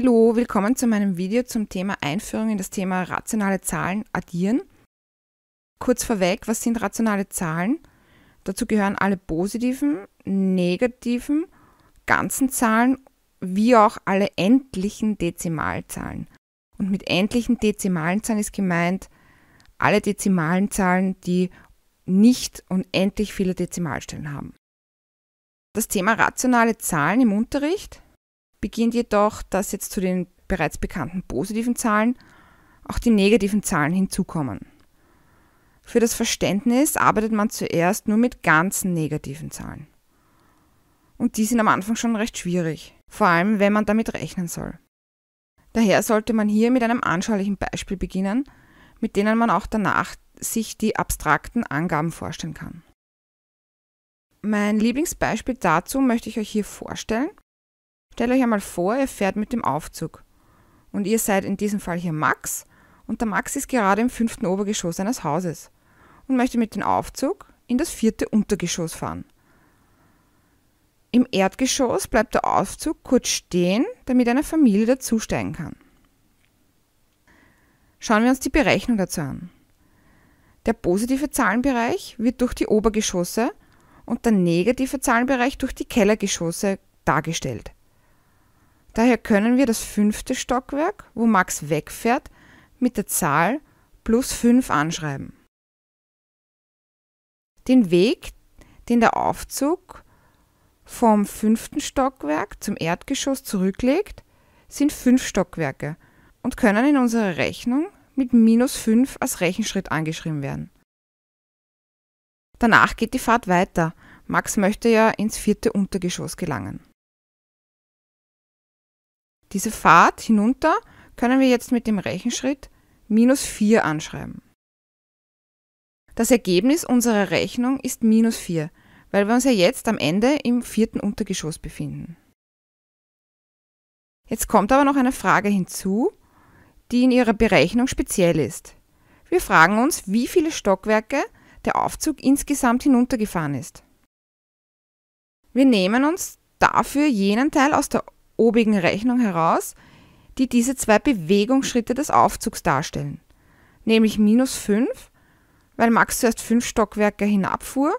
Hallo, willkommen zu meinem Video zum Thema Einführung in das Thema rationale Zahlen addieren. Kurz vorweg, was sind rationale Zahlen? Dazu gehören alle positiven, negativen, ganzen Zahlen wie auch alle endlichen Dezimalzahlen. Und mit endlichen Dezimalzahlen ist gemeint alle dezimalen Zahlen, die nicht unendlich viele Dezimalstellen haben. Das Thema rationale Zahlen im Unterricht beginnt jedoch, dass jetzt zu den bereits bekannten positiven Zahlen auch die negativen Zahlen hinzukommen. Für das Verständnis arbeitet man zuerst nur mit ganzen negativen Zahlen. Und die sind am Anfang schon recht schwierig, vor allem wenn man damit rechnen soll. Daher sollte man hier mit einem anschaulichen Beispiel beginnen, mit denen man auch danach sich die abstrakten Angaben vorstellen kann. Mein Lieblingsbeispiel dazu möchte ich euch hier vorstellen Stellt euch einmal vor, ihr fährt mit dem Aufzug. Und ihr seid in diesem Fall hier Max und der Max ist gerade im fünften Obergeschoss eines Hauses und möchte mit dem Aufzug in das vierte Untergeschoss fahren. Im Erdgeschoss bleibt der Aufzug kurz stehen, damit eine Familie dazusteigen kann. Schauen wir uns die Berechnung dazu an. Der positive Zahlenbereich wird durch die Obergeschosse und der negative Zahlenbereich durch die Kellergeschosse dargestellt. Daher können wir das fünfte Stockwerk, wo Max wegfährt, mit der Zahl plus 5 anschreiben. Den Weg, den der Aufzug vom fünften Stockwerk zum Erdgeschoss zurücklegt, sind fünf Stockwerke und können in unserer Rechnung mit minus 5 als Rechenschritt angeschrieben werden. Danach geht die Fahrt weiter. Max möchte ja ins vierte Untergeschoss gelangen. Diese Fahrt hinunter können wir jetzt mit dem Rechenschritt minus 4 anschreiben. Das Ergebnis unserer Rechnung ist minus 4, weil wir uns ja jetzt am Ende im vierten Untergeschoss befinden. Jetzt kommt aber noch eine Frage hinzu, die in ihrer Berechnung speziell ist. Wir fragen uns, wie viele Stockwerke der Aufzug insgesamt hinuntergefahren ist. Wir nehmen uns dafür jenen Teil aus der obigen Rechnung heraus, die diese zwei Bewegungsschritte des Aufzugs darstellen. Nämlich minus 5, weil Max zuerst 5 Stockwerke hinabfuhr,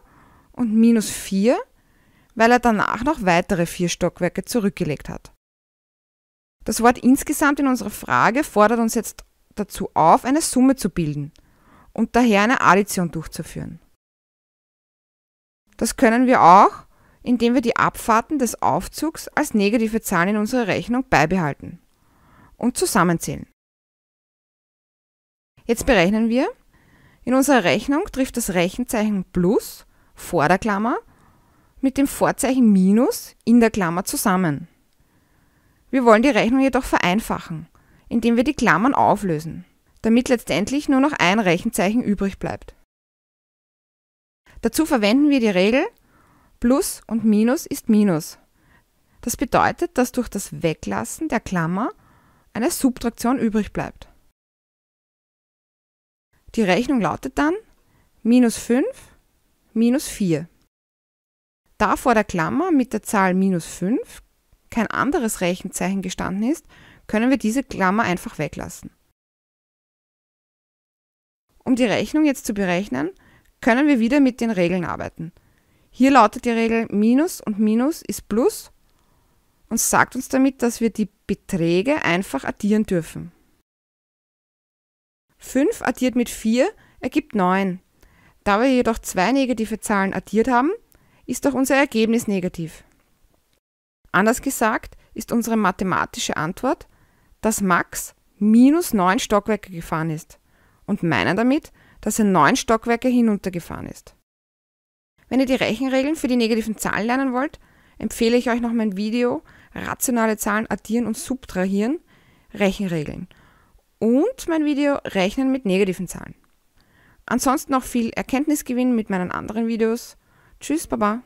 und minus 4, weil er danach noch weitere 4 Stockwerke zurückgelegt hat. Das Wort insgesamt in unserer Frage fordert uns jetzt dazu auf, eine Summe zu bilden und daher eine Addition durchzuführen. Das können wir auch, indem wir die Abfahrten des Aufzugs als negative Zahlen in unserer Rechnung beibehalten und zusammenzählen. Jetzt berechnen wir, in unserer Rechnung trifft das Rechenzeichen plus vor der Klammer mit dem Vorzeichen minus in der Klammer zusammen. Wir wollen die Rechnung jedoch vereinfachen, indem wir die Klammern auflösen, damit letztendlich nur noch ein Rechenzeichen übrig bleibt. Dazu verwenden wir die Regel Plus und Minus ist Minus. Das bedeutet, dass durch das Weglassen der Klammer eine Subtraktion übrig bleibt. Die Rechnung lautet dann minus 5 minus 4. Da vor der Klammer mit der Zahl minus 5 kein anderes Rechenzeichen gestanden ist, können wir diese Klammer einfach weglassen. Um die Rechnung jetzt zu berechnen, können wir wieder mit den Regeln arbeiten. Hier lautet die Regel Minus und Minus ist Plus und sagt uns damit, dass wir die Beträge einfach addieren dürfen. 5 addiert mit 4 ergibt 9. Da wir jedoch zwei negative Zahlen addiert haben, ist auch unser Ergebnis negativ. Anders gesagt ist unsere mathematische Antwort, dass Max minus 9 Stockwerke gefahren ist und meinen damit, dass er 9 Stockwerke hinuntergefahren ist. Wenn ihr die Rechenregeln für die negativen Zahlen lernen wollt, empfehle ich euch noch mein Video Rationale Zahlen addieren und subtrahieren, Rechenregeln und mein Video Rechnen mit negativen Zahlen. Ansonsten noch viel Erkenntnisgewinn mit meinen anderen Videos. Tschüss, Baba.